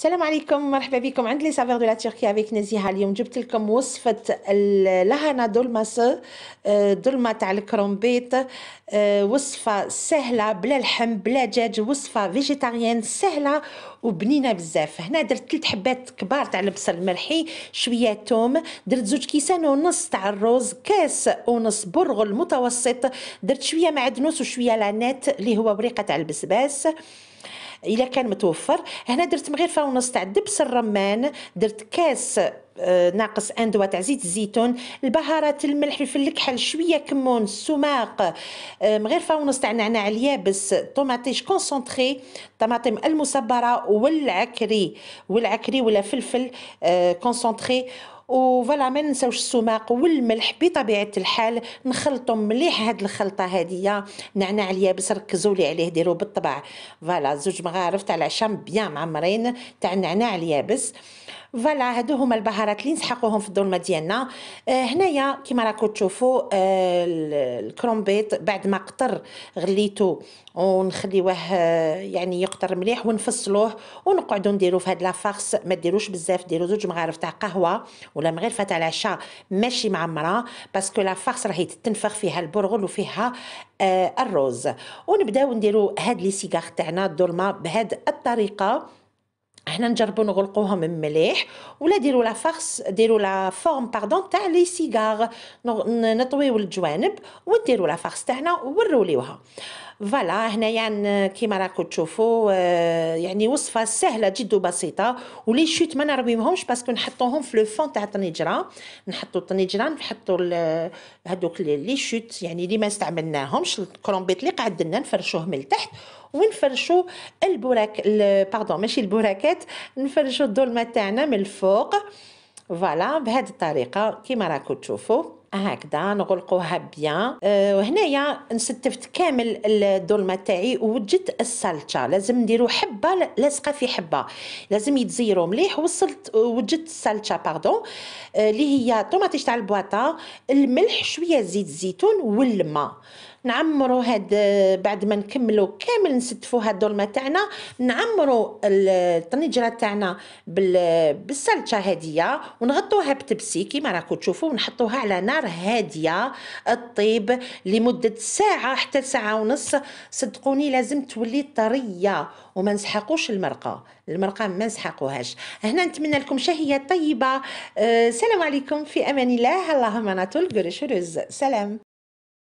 السلام عليكم مرحبا بكم عند لي سافير دو لا تركيا افيك نزيهه اليوم جبت لكم وصفه اللهنا دولماس آه، دولما تاع الكرومبيت آه، وصفه سهله بلا لحم بلا دجاج وصفه فيجيتاريان سهله وبنينه بزاف هنا درت ثلاث حبات كبار تاع البصل الملحي شويه توم درت زوج كيسان ونص تاع الرز كاس ونص برغل متوسط درت شويه معدنوس وشويه لانات اللي هو وريقه تاع البسباس الا كان متوفر هنا درت مغرفه ونص تاع دبس الرمان درت كاس آه، ناقص اندوا تاع زيت الزيتون البهارات الملح الفلفل الكحل شويه كمون السماق آه، مغرفه ونص تاع نعناع اليابس طوماطيش كونسونطري طماطم المصبره والعكري والعكري ولا فلفل آه، كونسونطري وفوالا ما ننساوش السماق والملح بطبيعه الحال نخلطهم مليح هاد الخلطه هادية نعناع اليابس ركزوا لي عليه ديروا بالطبع فوالا زوج مغارف تاع العشام بيان معمرين تاع النعناع اليابس فوالا هادو هما البهارات اللي نسحقوهم في الظلمه ديالنا آه، هنايا كما راكم تشوفوا آه، الكرومبيت الكرومبيط بعد ما قطر غليته ونخليوه آه، يعني يقطر مليح ونفصلوه ونقعدو نديرو في هاد لافارس ما ديروش بزاف ديرو زوج مغارف تاع قهوه ولا مغرفه تاع العشاء ماشي معمره باسكو لافارس راهي تتنفخ فيها البرغل وفيها آه الروز ونبداو نديرو هاد لي سيغار تاعنا الدولمه بهاد الطريقه حنا نجربوا نغلقوها من مليح ولا ديروا لا فارس ديروا لا فورم باردون تاع لي سيغار نطويو الجوانب وديروا لا فارس تاعنا وروليوها فوالا هنايا يعني كيما راكم تشوفوا آه، يعني وصفه سهله جد بسيطه ولي شوت ما نرويهمش باسكو نحطوهم في لو فون تاع الطنجره نحطوا الطنجره نحطوا هذوك لي شوت يعني اللي ما استعملناهمش الكرومبيت اللي قعدنا نفرشوه من التحت ونفرشوا البراك باردون ماشي البراكات نفرشوا الدولمه تاعنا من الفوق فوالا بهذه الطريقه كما راكم تشوفوا هكذا نغلقوها بيان أه وهنايا نستفت كامل الدولمه تاعي ووجدت السالتشا لازم نديرو حبه لاصقه في حبه لازم يتزيروا مليح وصلت وجدت السالتشا أه، باردون اللي أه هي طوماطيش تاع البواطه الملح شويه زيت الزيتون والماء نعمروا هاد بعد ما نكملوا كامل نستفوا هاد الدولمه تاعنا نعمروا الطنجره تاعنا بالسلطه هاديه ونغطوها بتبسي كيما راكم تشوفوا ونحطوها على نار نار هاديه الطيب لمده ساعه حتى ساعه ونص صدقوني لازم تولي طريه وما نسحقوش المرقه المرقه ما نسحقوهاش هنا نتمنى لكم شهيه طيبه أه سلام عليكم في امان الله اللهم نطول قرش سلام